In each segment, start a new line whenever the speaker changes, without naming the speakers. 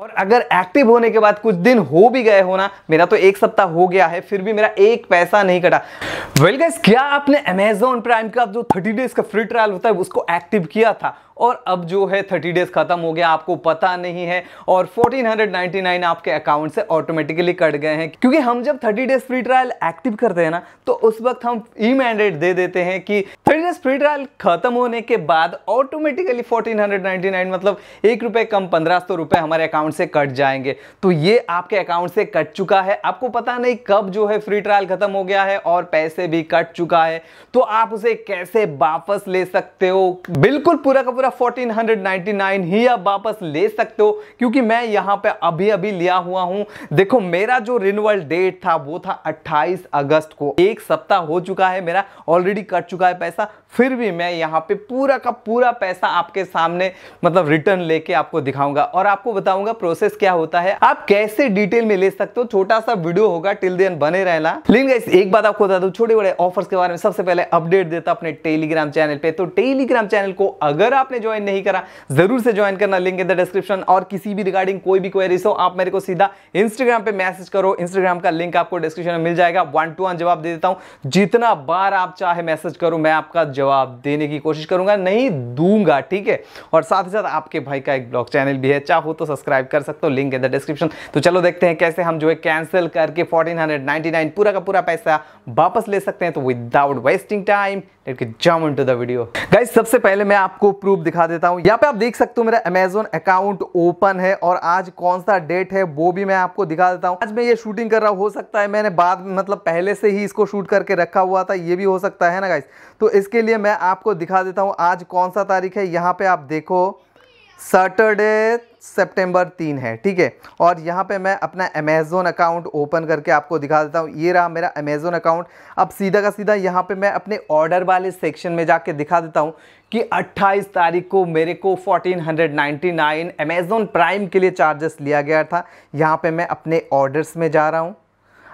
और अगर एक्टिव होने के बाद कुछ दिन हो भी गए हो ना मेरा तो एक सप्ताह हो गया है फिर भी मेरा एक पैसा नहीं कटा वेल well क्या आपने अमेजोन प्राइम का जो थर्टी डेज का फ्री ट्रायल होता है उसको एक्टिव किया था और अब जो है थर्टी डेज खत्म हो गया आपको पता नहीं है और फोर्टीन हंड्रेड नाइन आपके अकाउंट से ऑटोमेटिकली कट गए हैं क्योंकि हम जब thirty days free trial active करते हैं ना तो उस वक्त हम ई मैंडेट दे देते हैं कि थर्टी डेज फ्री ट्रायल खत्म होने के बाद ऑटोमेटिकली नाइन मतलब एक रुपए कम पंद्रह सौ रुपए हमारे अकाउंट से कट जाएंगे तो ये आपके अकाउंट से कट चुका है आपको पता नहीं कब जो है फ्री ट्रायल खत्म हो गया है और पैसे भी कट चुका है तो आप उसे कैसे वापस ले सकते हो बिल्कुल पूरा का पूरा पूरा 1499 ही आप वापस ले सकते हो क्योंकि मैं यहां पे अभी अभी लिया हुआ हूं देखो मेरा जो रिन्यूअल डेट था वो था 28 अगस्त को एक सप्ताह हो चुका है मेरा ऑलरेडी कट चुका है पैसा फिर भी मैं यहां पे पूरा का पूरा पैसा आपके सामने मतलब रिटर्न लेके आपको दिखाऊंगा और आपको बताऊंगा प्रोसेस क्या होता है आप कैसे डिटेल में ले सकते हो छोटा सा वीडियो होगा टिल दिन बने रहना लेकिन एक बात आपको बता दू छोटे बड़े ऑफर्स के बारे में सबसे पहले अपडेट देता अपने टेलीग्राम चैनल पे तो टेलीग्राम चैनल को अगर आप आपने ज्वाइन नहीं करा जरूर से ज्वाइन करना लिंक इन द डिस्क्रिप्शन और किसी भी रिगार्डिंग कोई भी क्वेरीज हो आप मेरे को सीधा इंस्टाग्राम पे मैसेज करो इंस्टाग्राम का लिंक आपको डिस्क्रिप्शन में मिल जाएगा वन टू वन जवाब दे देता हूँ जितना बार आप चाहे मैसेज करो मैं आपका जवाब देने की कोशिश करूंगा नहीं दूंगा ठीक है और साथ ही साथ आपके भाई का एक ब्लॉग चैनल भी है चाहो तो सब्सक्राइब कर सकते हो लिंक इन द डिस्क्रिप्शन तो चलो देखते हैं कैसे हम जो है कैंसिल करके 1499 पूरा का पूरा पैसा वापस ले सकते हैं तो विदाउट वेस्टिंग टाइम लेट के जम इनटू द वीडियो गाइस सबसे पहले मैं आपको प्रूफ प्रूफ दिखा देता हूँ यहाँ पे आप देख सकते हो मेरा अमेजोन अकाउंट ओपन है और आज कौन सा डेट है वो भी मैं आपको दिखा देता हूँ आज मैं ये शूटिंग कर रहा हूँ हो सकता है मैंने बाद मतलब पहले से ही इसको शूट करके रखा हुआ था ये भी हो सकता है ना गाइस तो इसके लिए मैं आपको दिखा देता हूँ आज कौन सा तारीख है यहाँ पे आप देखो सैटरडे सितंबर तीन है ठीक है और यहाँ पे मैं अपना अमेज़ोन अकाउंट ओपन करके आपको दिखा देता हूँ ये रहा मेरा अमेज़ोन अकाउंट अब सीधा का सीधा यहाँ पे मैं अपने ऑर्डर वाले सेक्शन में जाके दिखा देता हूँ कि 28 तारीख को मेरे को 1499 अमेज़ोन प्राइम के लिए चार्जेस लिया गया था यहाँ पे मैं अपने ऑर्डर्स में जा रहा हूँ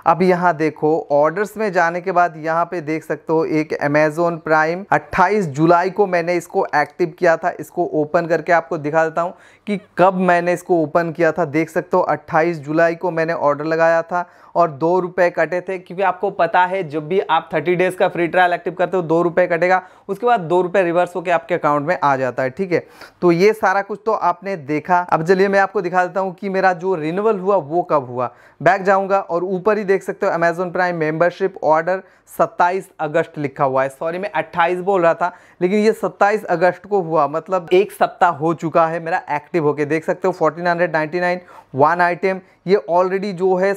अब यहाँ देखो ऑर्डर्स में जाने के बाद यहाँ पे देख सकते हो एक अमेजोन प्राइम 28 जुलाई को मैंने इसको एक्टिव किया था इसको ओपन करके आपको दिखा देता हूँ कि कब मैंने इसको ओपन किया था देख सकते हो 28 जुलाई को मैंने ऑर्डर लगाया था और दो रुपए कटे थे क्योंकि आपको पता है जब भी आप थर्टी डेज़ का फ्री ट्रायल एक्टिव करते हो दो रुपए कटेगा उसके बाद दो रुपए रिवर्स होकर आपके अकाउंट में आ जाता है ठीक है तो ये सारा कुछ तो आपने देखा अब चलिए मैं आपको दिखा देता हूँ कि मेरा जो रिन्यूअल हुआ वो कब हुआ बैक जाऊंगा और ऊपर ही देख सकते हो अमेजोन प्राइम मेंबरशिप ऑर्डर सत्ताईस अगस्त लिखा हुआ है सॉरी मैं अट्ठाईस बोल रहा था लेकिन ये सत्ताईस अगस्त को हुआ मतलब एक सप्ताह हो चुका है मेरा एक्टिव होके देख सकते हो fourteen hundred ninety nine one item ये ऑलरेडी जो है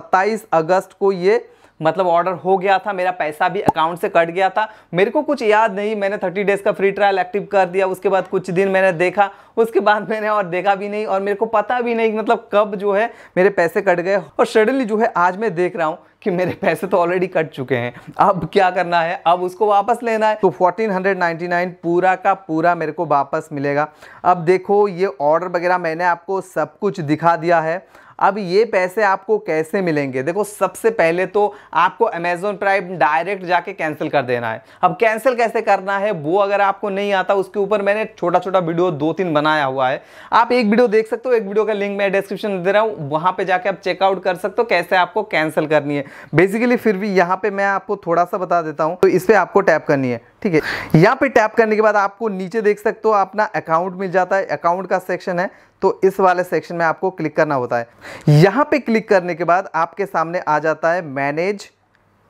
सत्ताईस अगस्त को ये मतलब ऑर्डर हो गया था मेरा पैसा भी अकाउंट से कट गया था मेरे को कुछ याद नहीं मैंने थर्टी डेज़ का फ्री ट्रायल एक्टिव कर दिया उसके बाद कुछ दिन मैंने देखा उसके बाद मैंने और देखा भी नहीं और मेरे को पता भी नहीं मतलब कब जो है मेरे पैसे कट गए और सडनली जो है आज मैं देख रहा हूँ कि मेरे पैसे तो ऑलरेडी कट चुके हैं अब क्या करना है अब उसको वापस लेना है तो 1499 पूरा का पूरा मेरे को वापस मिलेगा अब देखो ये ऑर्डर वगैरह मैंने आपको सब कुछ दिखा दिया है अब ये पैसे आपको कैसे मिलेंगे देखो सबसे पहले तो आपको अमेजोन प्राइम डायरेक्ट जाके कैंसिल कर देना है अब कैंसिल कैसे करना है वो अगर आपको नहीं आता उसके ऊपर मैंने छोटा छोटा वीडियो दो तीन बनाया हुआ है आप एक वीडियो देख सकते हो एक वीडियो का लिंक मैं डिस्क्रिप्शन दे रहा हूँ वहाँ पर जाके आप चेकआउट कर सकते हो कैसे आपको कैंसिल करनी है बेसिकली फिर भी यहाँ पर मैं आपको थोड़ा सा बता देता हूँ तो इस पर आपको टैप करनी है ठीक है यहाँ पे टैप करने के बाद आपको नीचे देख सकते हो अपना अकाउंट मिल जाता है अकाउंट का सेक्शन है तो इस वाले सेक्शन में आपको क्लिक करना होता है यहाँ पे क्लिक करने के बाद आपके सामने आ जाता है मैनेज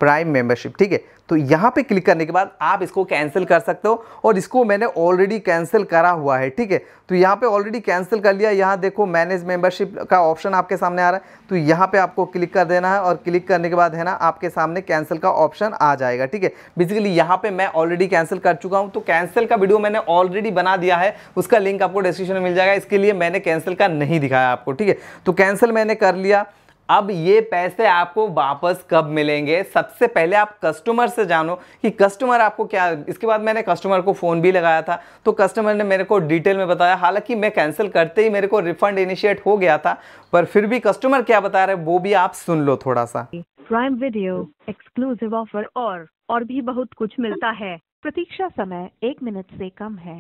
प्राइम मेंबरशिप ठीक है तो यहाँ पे क्लिक करने के बाद आप इसको कैंसिल कर सकते हो और इसको मैंने ऑलरेडी कैंसिल करा हुआ है ठीक है तो यहाँ पे ऑलरेडी कैंसिल कर लिया यहाँ देखो मैनेज मेंबरशिप का ऑप्शन आपके सामने आ रहा है तो यहाँ पे आपको क्लिक कर देना है और क्लिक करने के बाद है ना आपके सामने कैंसिल का ऑप्शन आ जाएगा ठीक है बेसिकली यहाँ पर मैं ऑलरेडी कैंसिल कर चुका हूँ तो कैंसिल का वीडियो मैंने ऑलरेडी बना दिया है उसका लिंक आपको डिस्क्रिप्शन में मिल जाएगा इसके लिए मैंने कैंसिल का नहीं दिखाया आपको ठीक है तो कैंसिल मैंने कर लिया अब ये पैसे आपको वापस कब मिलेंगे सबसे पहले आप कस्टमर से जानो कि कस्टमर आपको क्या इसके बाद मैंने कस्टमर को फ़ोन भी लगाया था तो कस्टमर ने मेरे को डिटेल में बताया हालांकि मैं कैंसिल करते ही मेरे को रिफंड इनिशिएट हो गया था पर फिर भी कस्टमर क्या बता रहे वो भी आप सुन लो थोड़ा सा प्राइम
वीडियो एक्सक्लूसिव ऑफर और और भी बहुत कुछ मिलता है प्रतीक्षा समय एक मिनट से कम है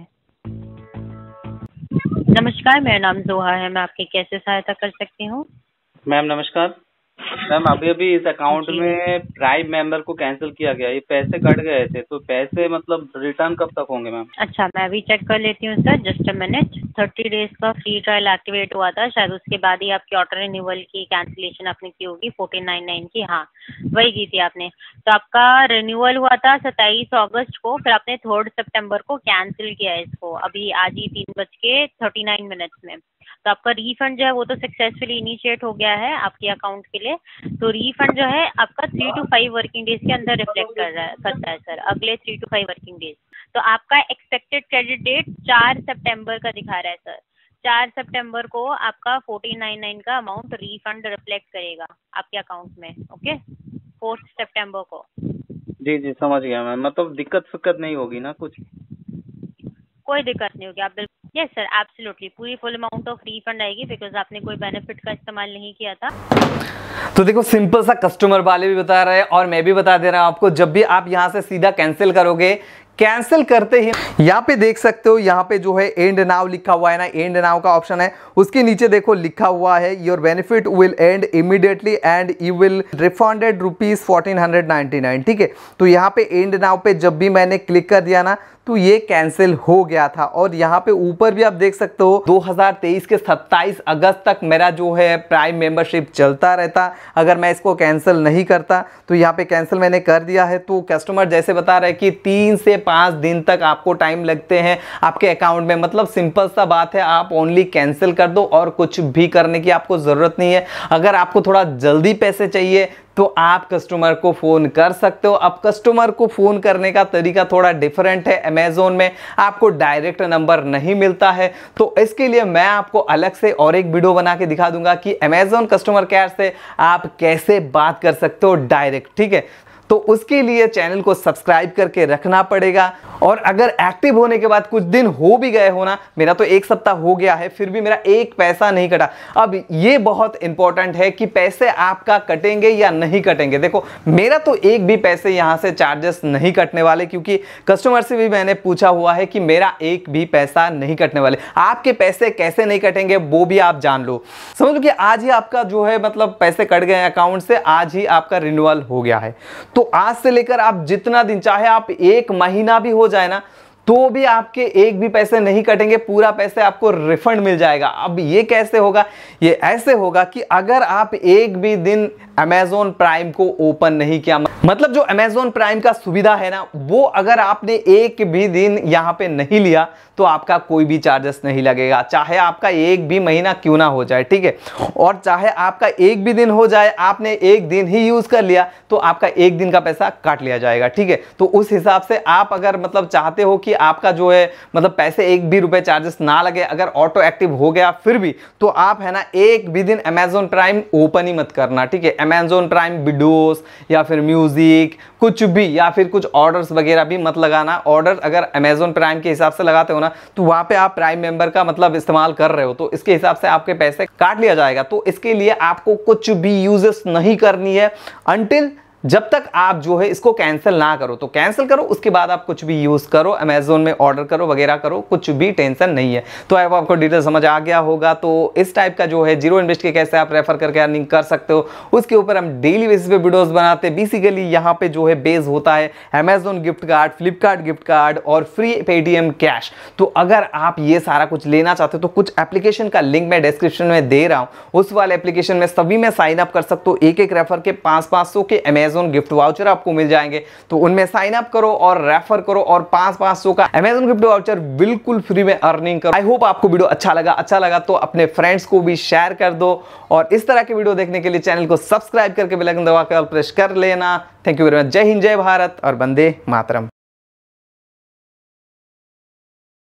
नमस्कार मेरा नाम जोहा है मैं आपकी कैसे सहायता कर सकती हूँ
मैम नमस्कार मैम अभी अभी इस अकाउंट में प्राइम मेंबर को कैंसिल किया गया ये पैसे कट गए थे तो पैसे मतलब रिटर्न कब तक होंगे मैम
अच्छा मैं अभी चेक कर लेती हूँ sir just a minute thirty days का फ्री ट्रायल एक्टिवेट हुआ था शायद उसके बाद ही आपकी ऑटो रिन्यूअल की कैंसिलेशन आपने की होगी फोर्टीन नाइन नाइन की हाँ वही की थी आपने तो आपका रिन्यूअल हुआ था सत्ताईस अगस्त को फिर आपने थर्ड सेप्टेम्बर को कैंसिल किया है इसको अभी आज ही तीन बज के थर्टी नाइन मिनट्स में तो आपका रिफंड जो है वो तो सक्सेसफुली इनिशिएट हो गया है आपके अकाउंट के लिए तो रिफंड जो है आपका three to five working days के अंदर रिफ्लेक्ट कर रहा है करता है सर अगले three to five working days तो आपका एक्सपेक्टेड क्रेडिट डेट चार सेप्टेम्बर का दिखा रहा है सर चार सितंबर को आपका फोर्टी नाइन नाइन का अमाउंट रिफंड रिफ्लेक्ट करेगा आपके अकाउंट में ओके फोर्थ सितंबर को
जी जी समझ गया मैम मतलब दिक्कत फिक्कत नहीं होगी ना कुछ
कोई दिक्कत नहीं होगी आप बिल्कुल यस सर एब्सोल्युटली पूरी फुल अमाउंट ऑफ रिफंड आएगी बिकॉज आपने कोई बेनिफिट का इस्तेमाल नहीं किया था
तो देखो सिंपल सा कस्टमर वाले भी बता रहे हैं और मैं भी बता दे रहा हूं आपको जब भी आप यहां से सीधा कैंसिल करोगे कैंसिल करते ही यहाँ पे देख सकते हो यहाँ पे जो है एंड नाउ लिखा हुआ है ना एंड नाउ का ऑप्शन है उसके नीचे देखो लिखा हुआ है your benefit will end immediately and you will refunded rupees fourteen hundred ninety nine ठीक है तो यहाँ पे एंड नाउ पे जब भी मैंने क्लिक कर दिया ना तो ये कैंसिल हो गया था और यहाँ पे ऊपर भी आप देख सकते हो 2023 के 27 अगस्त तक मेरा जो है प्राइम मेंबरशिप चलता रहता अगर मैं इसको कैंसिल नहीं करता तो यहाँ पे कैंसिल मैंने कर दिया है तो कस्टमर जैसे बता रहे कि तीन से पाँच दिन तक आपको टाइम लगते हैं आपके अकाउंट में मतलब सिंपल सा बात है आप ओनली कैंसिल कर दो और कुछ भी करने की आपको ज़रूरत नहीं है अगर आपको थोड़ा जल्दी पैसे चाहिए तो आप कस्टमर को फ़ोन कर सकते हो अब कस्टमर को फ़ोन करने का तरीका थोड़ा डिफरेंट है अमेज़ोन में आपको डायरेक्ट नंबर नहीं मिलता है तो इसके लिए मैं आपको अलग से और एक वीडियो बना के दिखा दूंगा कि अमेज़ोन कस्टमर केयर से आप कैसे बात कर सकते हो डायरेक्ट ठीक है तो उसके लिए चैनल को सब्सक्राइब करके रखना पड़ेगा और अगर एक्टिव होने के बाद कुछ दिन हो भी गए होना मेरा तो एक सप्ताह हो गया है फिर भी मेरा एक पैसा नहीं कटा अब ये बहुत इंपॉर्टेंट है कि पैसे आपका कटेंगे या नहीं कटेंगे देखो मेरा तो एक भी पैसे यहाँ से चार्जेस नहीं कटने वाले क्योंकि कस्टमर से भी मैंने पूछा हुआ है कि मेरा एक भी पैसा नहीं कटने वाले आपके पैसे कैसे नहीं कटेंगे वो भी आप जान लो समझ लो कि आज ही आपका जो है मतलब पैसे कट गए अकाउंट से आज ही आपका रिन्यूअल हो गया है तो तो आज से लेकर आप जितना दिन चाहे आप एक महीना भी हो जाए ना तो भी आपके एक भी पैसे नहीं कटेंगे पूरा पैसे आपको रिफंड मिल जाएगा अब ये कैसे होगा ये ऐसे होगा कि अगर आप एक भी दिन अमेजोन प्राइम को ओपन नहीं किया मतलब जो अमेजोन प्राइम का सुविधा है ना वो अगर आपने एक भी दिन यहाँ पे नहीं लिया तो आपका कोई भी चार्जेस नहीं लगेगा चाहे आपका एक भी महीना क्यों ना हो जाए ठीक है और चाहे आपका एक भी दिन हो जाए आपने एक दिन ही यूज़ कर लिया तो आपका एक दिन का पैसा काट लिया जाएगा ठीक है तो उस हिसाब से आप अगर मतलब चाहते हो कि आपका जो है मतलब पैसे एक भी रुपए चार्जेस ना लगे अगर ऑटो एक्टिव हो गया फिर भी तो आप है ना एक भी दिन अमेजोन प्राइम ओपन ही मत करना ठीक है अमेजोन प्राइम वीडियोस या फिर म्यूज़िक कुछ भी या फिर कुछ ऑर्डर्स वगैरह भी मत लगाना ऑर्डर अगर अमेजोन प्राइम के हिसाब से लगाते हो ना तो वहां पर आप प्राइम मेंबर का मतलब इस्तेमाल कर रहे हो तो इसके हिसाब से आपके पैसे काट लिया जाएगा तो इसके लिए आपको कुछ भी यूजेस नहीं करनी है अंटिल जब तक आप जो है इसको कैंसिल ना करो तो कैंसिल करो उसके बाद आप कुछ भी यूज़ करो अमेजोन में ऑर्डर करो वगैरह करो कुछ भी टेंशन नहीं है तो आई आपको डिटेल समझ आ गया होगा तो इस टाइप का जो है जीरो इन्वेस्ट के कैसे आप रेफर करके अर्निंग कर सकते हो उसके ऊपर हम डेली बेसिस पे वीडियोज बनाते हैं बेसिकली यहाँ पे जो है बेस होता है Amazon gift card Flipkart gift card और फ्री पेटीएम कैश तो अगर आप ये सारा कुछ लेना चाहते हो तो कुछ एप्लीकेशन का लिंक मैं डिस्क्रिप्शन में दे रहा हूँ उस वाले एप्लीकेशन में सभी में साइन अप कर सकते हो एक एक रेफर के पाँच पाँच के अमेजन अमेजोन गिफ्ट वाउचर आपको मिल जाएंगे तो उनमें साइन अप करो और रेफर करो और पांच पांच सौ का अमेजोन गिफ्ट वाउचर बिल्कुल फ्री में अर्निंग करो आई होप आपको वीडियो अच्छा लगा अच्छा लगा तो अपने फ्रेंड्स को भी शेयर कर दो और इस तरह के वीडियो देखने के लिए चैनल को सब्सक्राइब करके बेलाइकन दबाकर प्रेस कर लेना थैंक यू वेरी मच जय हिंद जय भारत और बंदे मातरम